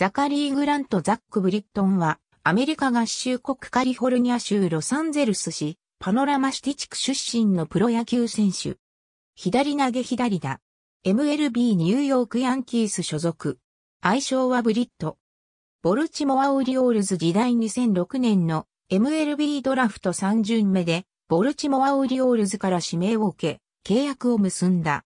ザカリー・グラント・ザック・ブリットンは、アメリカ合衆国カリフォルニア州ロサンゼルス市、パノラマシティ地区出身のプロ野球選手。左投げ左打。MLB ニューヨークヤンキース所属。愛称はブリット。ボルチモアオリオールズ時代2006年の MLB ドラフト3巡目で、ボルチモアオリオールズから指名を受け、契約を結んだ。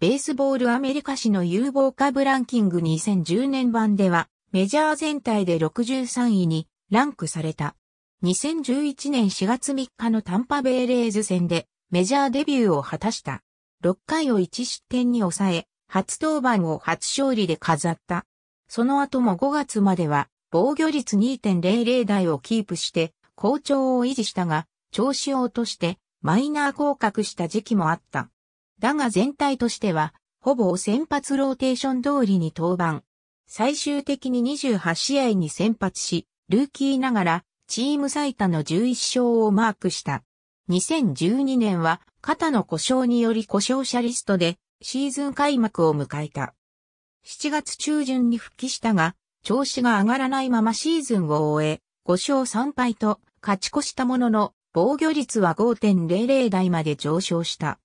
ベースボールアメリカ史の有望株ランキング2010年版では、メジャー全体で63位にランクされた。2011年4月3日のタンパベイレーズ戦でメジャーデビューを果たした。6回を1失点に抑え、初登板を初勝利で飾った。その後も5月までは防御率2.00台をキープして好調を維持したが、調子を落としてマイナー降格した時期もあった。だが全体としては、ほぼ先発ローテーション通りに登板。最終的に28試合に先発し、ルーキーながらチーム最多の11勝をマークした。2012年は肩の故障により故障者リストでシーズン開幕を迎えた。7月中旬に復帰したが、調子が上がらないままシーズンを終え、5勝3敗と勝ち越したものの防御率は5.00台まで上昇した。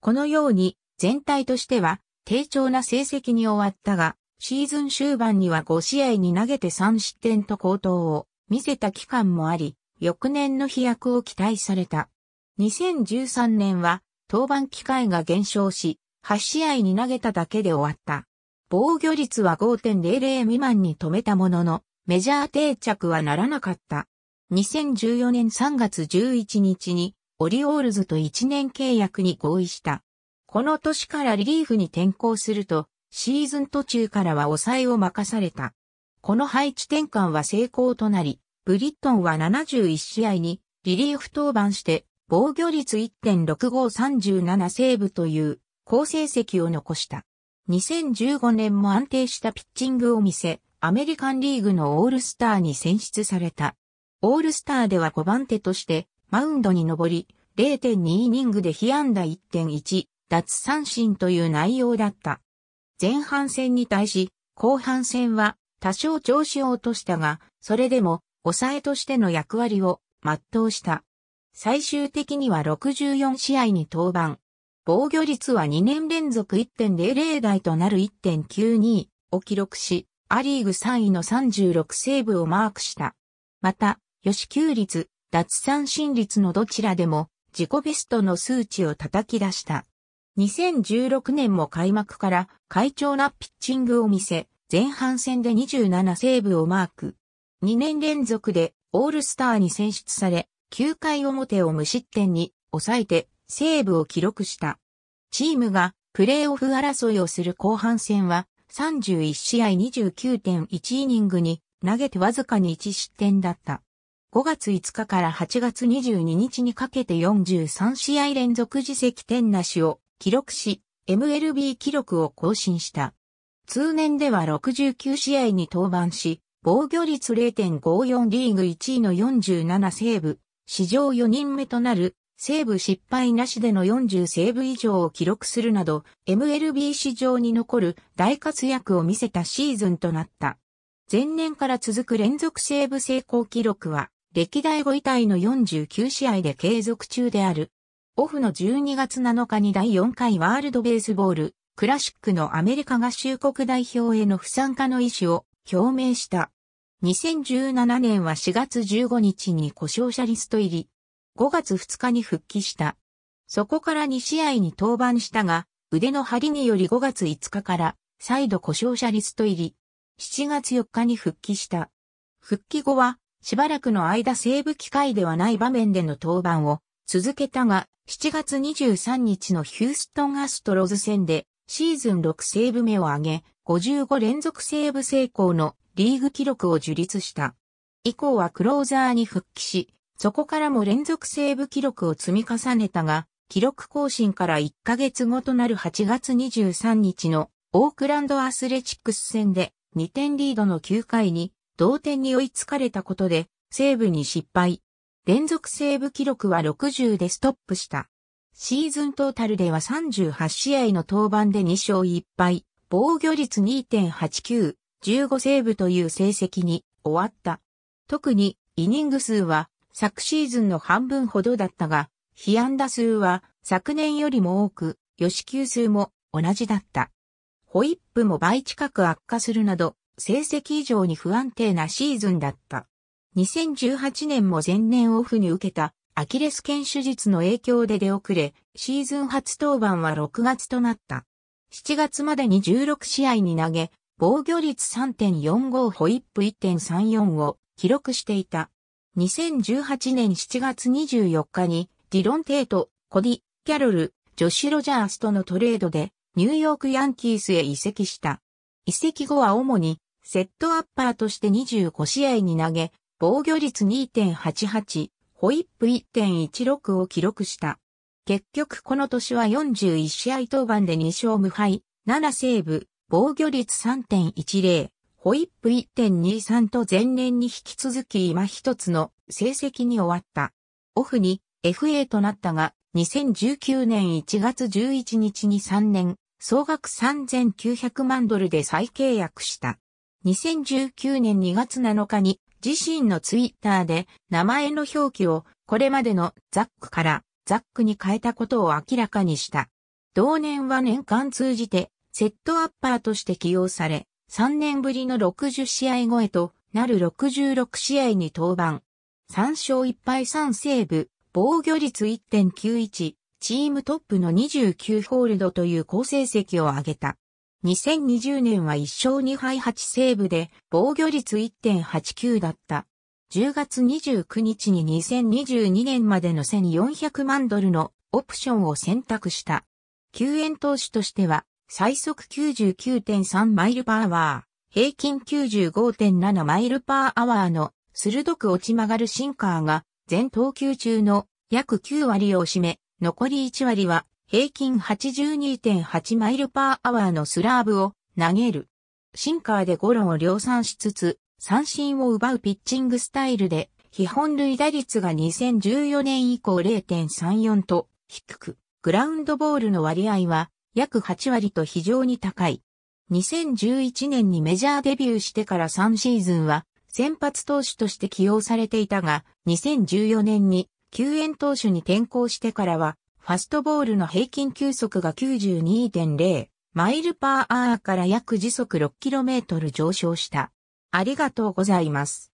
このように全体としては低調な成績に終わったが、シーズン終盤には5試合に投げて3失点と好投を見せた期間もあり、翌年の飛躍を期待された。2013年は登板機会が減少し、8試合に投げただけで終わった。防御率は5.00未満に止めたものの、メジャー定着はならなかった。2014年3月11日にオリオールズと1年契約に合意した。この年からリリーフに転向すると、シーズン途中からは抑えを任された。この配置転換は成功となり、ブリットンは71試合にリリーフ登板して防御率1.6537セーブという好成績を残した。2015年も安定したピッチングを見せ、アメリカンリーグのオールスターに選出された。オールスターでは5番手としてマウンドに登り、0.2イニングで被安打1.1、奪三振という内容だった。前半戦に対し、後半戦は多少調子を落としたが、それでも抑えとしての役割を全うした。最終的には64試合に登板。防御率は2年連続1.00台となる1.92を記録し、アリーグ3位の36セーブをマークした。また、予支率、脱三振率のどちらでも自己ベストの数値を叩き出した。2016年も開幕から快調なピッチングを見せ、前半戦で27セーブをマーク。2年連続でオールスターに選出され、9回表を無失点に抑えてセーブを記録した。チームがプレーオフ争いをする後半戦は31試合29.1イニングに投げてわずかに1失点だった。5月5日から8月22日にかけて43試合連続自責点なしを記録し、MLB 記録を更新した。通年では69試合に登板し、防御率0.54リーグ1位の47セーブ、史上4人目となるセーブ失敗なしでの40セーブ以上を記録するなど、MLB 史上に残る大活躍を見せたシーズンとなった。前年から続く連続セーブ成功記録は、歴代5位タイの49試合で継続中である。オフの12月7日に第4回ワールドベースボール、クラシックのアメリカ合衆国代表への不参加の意思を表明した。2017年は4月15日に故障者リスト入り。5月2日に復帰した。そこから2試合に登板したが、腕の張りにより5月5日から再度故障者リスト入り。7月4日に復帰した。復帰後はしばらくの間西部機会ではない場面での登板を続けたが、7月23日のヒューストンアストロズ戦でシーズン6セーブ目を挙げ、55連続セーブ成功のリーグ記録を樹立した。以降はクローザーに復帰し、そこからも連続セーブ記録を積み重ねたが、記録更新から1ヶ月後となる8月23日のオークランドアスレチックス戦で2点リードの9回に同点に追いつかれたことで、セーブに失敗。連続セーブ記録は60でストップした。シーズントータルでは38試合の登板で2勝1敗、防御率2.89、15セーブという成績に終わった。特にイニング数は昨シーズンの半分ほどだったが、被安打数は昨年よりも多く、予球数も同じだった。ホイップも倍近く悪化するなど、成績以上に不安定なシーズンだった。2018年も前年オフに受けたアキレス腱手術の影響で出遅れ、シーズン初登板は6月となった。7月までに16試合に投げ、防御率3.45ホイップ1.34を記録していた。2018年7月24日にディロン・テイト、コディ、キャロル、ジョシュ・ロジャースとのトレードでニューヨーク・ヤンキースへ移籍した。移籍後は主にセットアッパーとして25試合に投げ、防御率2.88、ホイップ1.16を記録した。結局この年は41試合登板で2勝無敗、7セーブ、防御率3.10、ホイップ1.23と前年に引き続き今一つの成績に終わった。オフに FA となったが、2019年1月11日に3年、総額3900万ドルで再契約した。2019年2月7日に自身のツイッターで名前の表記をこれまでのザックからザックに変えたことを明らかにした。同年は年間通じてセットアッパーとして起用され、3年ぶりの60試合超えとなる66試合に登板。3勝1敗3セーブ、防御率1.91、チームトップの29ホールドという好成績を挙げた。2020年は1勝2敗8セーブで防御率1.89だった。10月29日に2022年までの1400万ドルのオプションを選択した。救援投手としては最速99.3マイルパーワー、平均95.7マイルパーアワーの鋭く落ち曲がるシンカーが全投球中の約9割を占め、残り1割は平均82.8マイルパーアワーのスラーブを投げる。シンカーでゴロを量産しつつ、三振を奪うピッチングスタイルで、基本類打率が2014年以降0.34と低く、グラウンドボールの割合は約8割と非常に高い。2011年にメジャーデビューしてから3シーズンは先発投手として起用されていたが、2014年に救援投手に転向してからはファストボールの平均球速が92.0マイルパーアーから約時速 6km 上昇した。ありがとうございます。